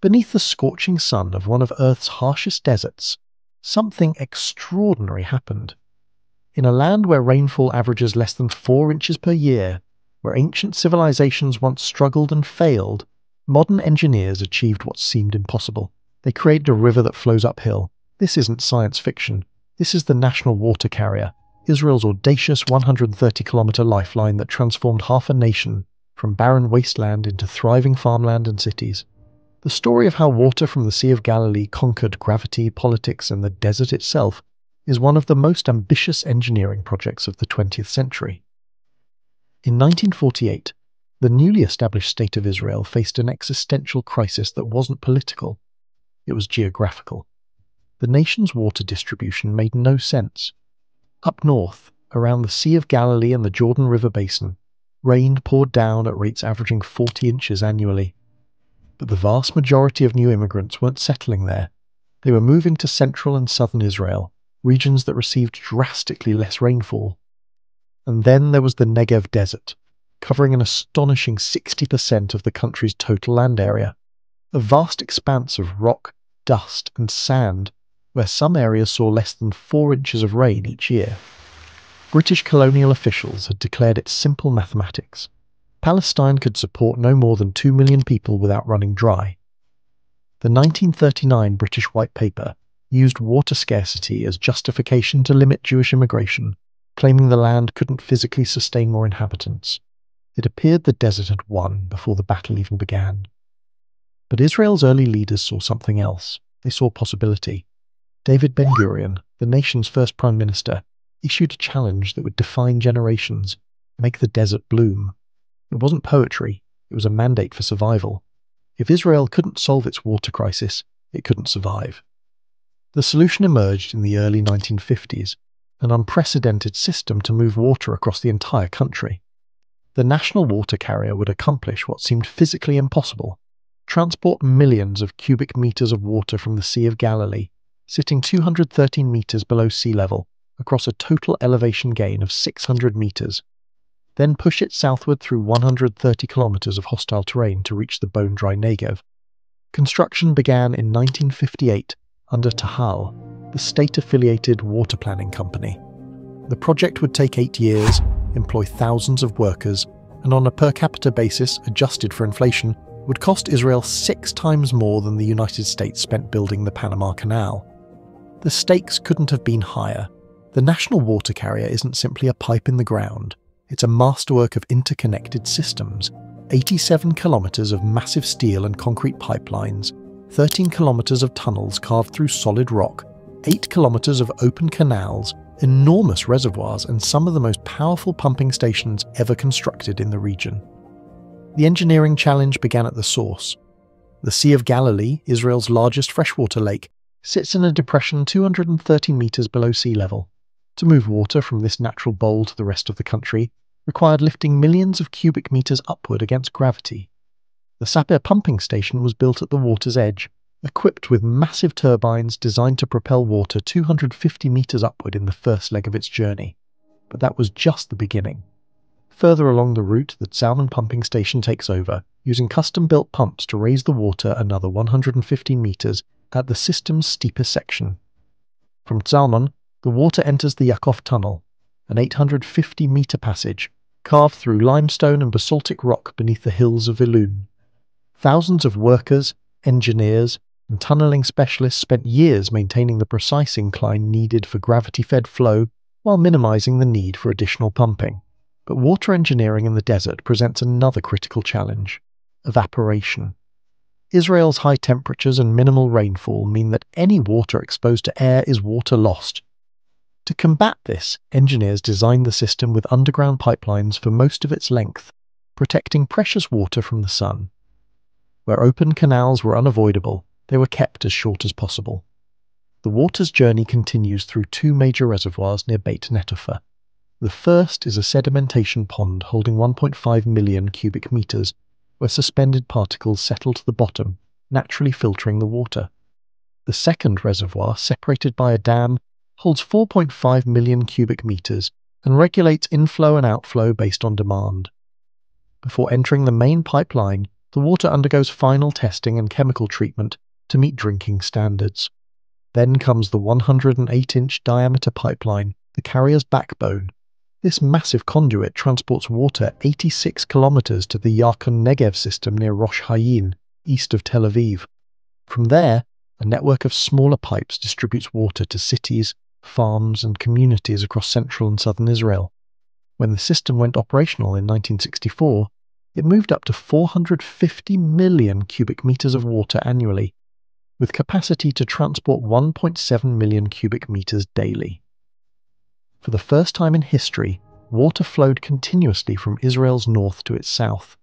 Beneath the scorching sun of one of Earth's harshest deserts, something extraordinary happened. In a land where rainfall averages less than four inches per year, where ancient civilizations once struggled and failed, modern engineers achieved what seemed impossible. They created a river that flows uphill. This isn't science fiction. This is the national water carrier, Israel's audacious 130 kilometer lifeline that transformed half a nation from barren wasteland into thriving farmland and cities. The story of how water from the Sea of Galilee conquered gravity, politics, and the desert itself is one of the most ambitious engineering projects of the 20th century. In 1948, the newly established State of Israel faced an existential crisis that wasn't political, it was geographical. The nation's water distribution made no sense. Up north, around the Sea of Galilee and the Jordan River Basin, rain poured down at rates averaging 40 inches annually but the vast majority of new immigrants weren't settling there. They were moving to central and southern Israel, regions that received drastically less rainfall. And then there was the Negev Desert, covering an astonishing 60% of the country's total land area, a vast expanse of rock, dust, and sand where some areas saw less than four inches of rain each year. British colonial officials had declared it simple mathematics. Palestine could support no more than 2 million people without running dry. The 1939 British White Paper used water scarcity as justification to limit Jewish immigration, claiming the land couldn't physically sustain more inhabitants. It appeared the desert had won before the battle even began. But Israel's early leaders saw something else. They saw possibility. David Ben Gurion, the nation's first prime minister, issued a challenge that would define generations, make the desert bloom. It wasn't poetry, it was a mandate for survival. If Israel couldn't solve its water crisis, it couldn't survive. The solution emerged in the early 1950s an unprecedented system to move water across the entire country. The national water carrier would accomplish what seemed physically impossible transport millions of cubic meters of water from the Sea of Galilee, sitting 213 meters below sea level, across a total elevation gain of 600 meters then push it southward through 130 kilometres of hostile terrain to reach the bone dry Negev. Construction began in 1958 under Tahal, the state affiliated water planning company. The project would take eight years, employ thousands of workers, and on a per capita basis, adjusted for inflation, would cost Israel six times more than the United States spent building the Panama Canal. The stakes couldn't have been higher. The national water carrier isn't simply a pipe in the ground. It's a masterwork of interconnected systems 87 kilometres of massive steel and concrete pipelines, 13 kilometres of tunnels carved through solid rock, 8 kilometres of open canals, enormous reservoirs, and some of the most powerful pumping stations ever constructed in the region. The engineering challenge began at the source. The Sea of Galilee, Israel's largest freshwater lake, sits in a depression 230 metres below sea level. To move water from this natural bowl to the rest of the country, required lifting millions of cubic meters upward against gravity. The Sapir pumping station was built at the water's edge, equipped with massive turbines designed to propel water 250 meters upward in the first leg of its journey. But that was just the beginning. Further along the route, the Salmon pumping station takes over, using custom-built pumps to raise the water another 150 meters at the system's steeper section. From Zalman, the water enters the Yakov Tunnel, an 850 meter passage carved through limestone and basaltic rock beneath the hills of Ilun. Thousands of workers, engineers, and tunnelling specialists spent years maintaining the precise incline needed for gravity fed flow while minimising the need for additional pumping. But water engineering in the desert presents another critical challenge evaporation. Israel's high temperatures and minimal rainfall mean that any water exposed to air is water lost, to combat this, engineers designed the system with underground pipelines for most of its length, protecting precious water from the sun. Where open canals were unavoidable, they were kept as short as possible. The water's journey continues through two major reservoirs near Beit Netofa. The first is a sedimentation pond holding 1.5 million cubic meters, where suspended particles settle to the bottom, naturally filtering the water. The second reservoir, separated by a dam, holds 4.5 million cubic meters and regulates inflow and outflow based on demand. Before entering the main pipeline, the water undergoes final testing and chemical treatment to meet drinking standards. Then comes the 108 inch diameter pipeline, the carrier's backbone. This massive conduit transports water 86 kilometers to the Yarkon Negev system near Rosh Hayin, east of Tel Aviv. From there, a network of smaller pipes distributes water to cities, farms, and communities across central and southern Israel. When the system went operational in 1964, it moved up to 450 million cubic metres of water annually, with capacity to transport 1.7 million cubic metres daily. For the first time in history, water flowed continuously from Israel's north to its south.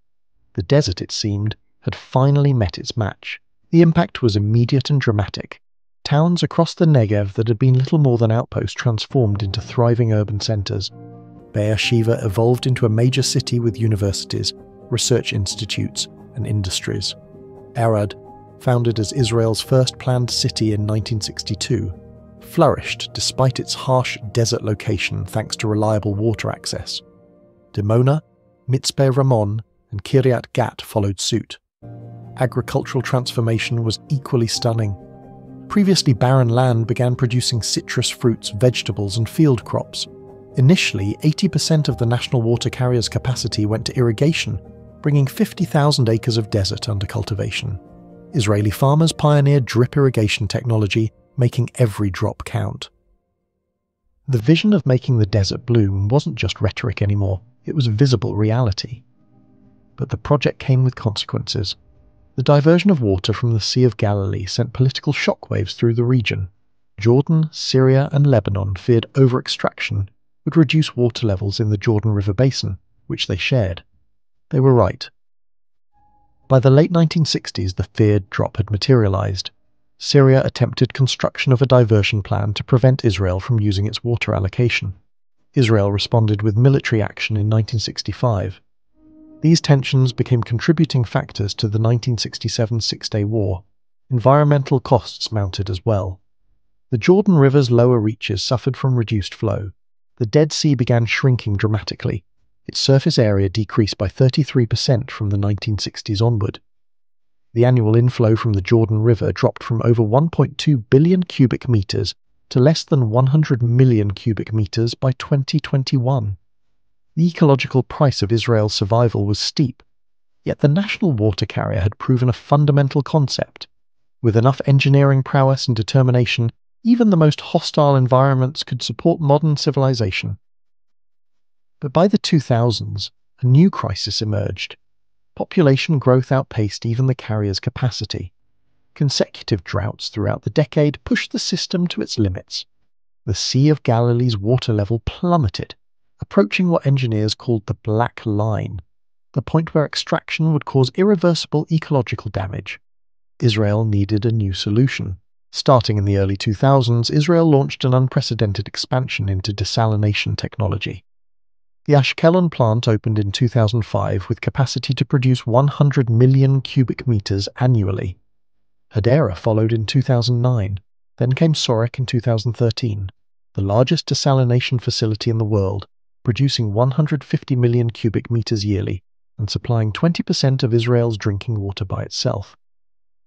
The desert, it seemed, had finally met its match. The impact was immediate and dramatic towns across the Negev that had been little more than outposts transformed into thriving urban centres. Sheva evolved into a major city with universities, research institutes, and industries. Arad, founded as Israel's first planned city in 1962, flourished despite its harsh desert location thanks to reliable water access. Dimona, Mitzpeh Ramon, and Kiryat Gat followed suit. Agricultural transformation was equally stunning. Previously barren land began producing citrus fruits, vegetables, and field crops. Initially, 80% of the national water carrier's capacity went to irrigation, bringing 50,000 acres of desert under cultivation. Israeli farmers pioneered drip irrigation technology, making every drop count. The vision of making the desert bloom wasn't just rhetoric anymore, it was visible reality. But the project came with consequences. The diversion of water from the Sea of Galilee sent political shockwaves through the region. Jordan, Syria, and Lebanon feared over extraction would reduce water levels in the Jordan River basin, which they shared. They were right. By the late 1960s, the feared drop had materialized. Syria attempted construction of a diversion plan to prevent Israel from using its water allocation. Israel responded with military action in 1965 these tensions became contributing factors to the 1967 Six Day War. Environmental costs mounted as well. The Jordan River's lower reaches suffered from reduced flow. The Dead Sea began shrinking dramatically. Its surface area decreased by 33% from the 1960s onward. The annual inflow from the Jordan River dropped from over 1.2 billion cubic meters to less than 100 million cubic meters by 2021. The ecological price of Israel's survival was steep, yet the national water carrier had proven a fundamental concept. With enough engineering prowess and determination, even the most hostile environments could support modern civilization. But by the 2000s, a new crisis emerged. Population growth outpaced even the carrier's capacity. Consecutive droughts throughout the decade pushed the system to its limits. The Sea of Galilee's water level plummeted, approaching what engineers called the black line, the point where extraction would cause irreversible ecological damage. Israel needed a new solution. Starting in the early 2000s, Israel launched an unprecedented expansion into desalination technology. The Ashkelon plant opened in 2005 with capacity to produce 100 million cubic meters annually. Hadera followed in 2009, then came Sorek in 2013, the largest desalination facility in the world producing 150 million cubic meters yearly and supplying 20% of Israel's drinking water by itself.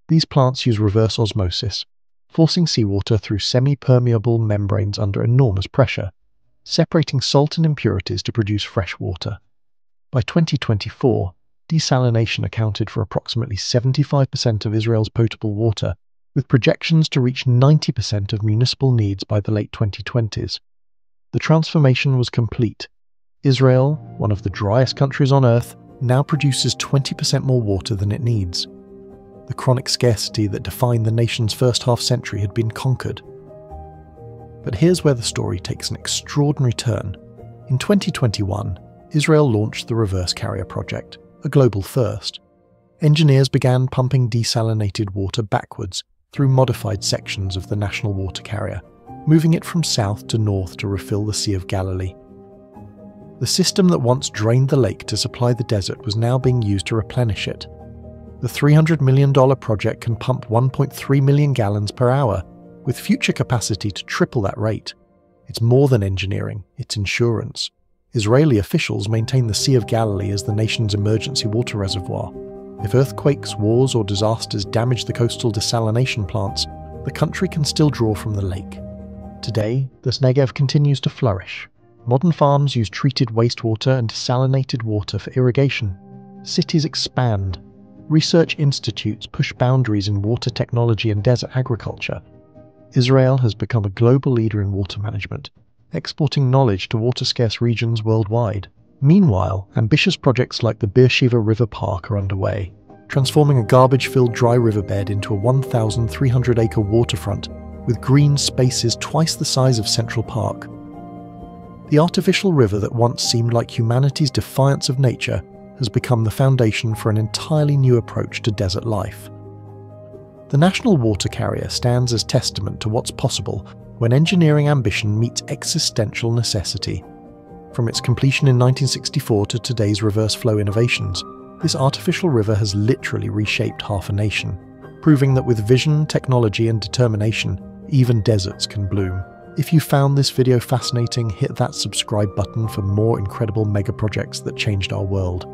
These plants use reverse osmosis, forcing seawater through semi-permeable membranes under enormous pressure, separating salt and impurities to produce fresh water. By 2024, desalination accounted for approximately 75% of Israel's potable water, with projections to reach 90% of municipal needs by the late 2020s. The transformation was complete. Israel, one of the driest countries on Earth, now produces 20% more water than it needs. The chronic scarcity that defined the nation's first half century had been conquered. But here's where the story takes an extraordinary turn. In 2021, Israel launched the Reverse Carrier Project, a global first. Engineers began pumping desalinated water backwards through modified sections of the national water carrier moving it from south to north to refill the Sea of Galilee. The system that once drained the lake to supply the desert was now being used to replenish it. The $300 million project can pump 1.3 million gallons per hour, with future capacity to triple that rate. It's more than engineering, it's insurance. Israeli officials maintain the Sea of Galilee as the nation's emergency water reservoir. If earthquakes, wars, or disasters damage the coastal desalination plants, the country can still draw from the lake. Today, the Snegev continues to flourish. Modern farms use treated wastewater and desalinated water for irrigation. Cities expand. Research institutes push boundaries in water technology and desert agriculture. Israel has become a global leader in water management, exporting knowledge to water scarce regions worldwide. Meanwhile, ambitious projects like the Beersheba River Park are underway, transforming a garbage filled dry riverbed into a 1,300 acre waterfront with green spaces twice the size of Central Park. The artificial river that once seemed like humanity's defiance of nature has become the foundation for an entirely new approach to desert life. The National Water Carrier stands as testament to what's possible when engineering ambition meets existential necessity. From its completion in 1964 to today's reverse flow innovations, this artificial river has literally reshaped half a nation, proving that with vision, technology, and determination, even deserts can bloom. If you found this video fascinating, hit that subscribe button for more incredible mega projects that changed our world.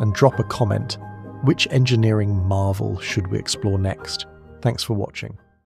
And drop a comment. Which engineering marvel should we explore next? Thanks for watching.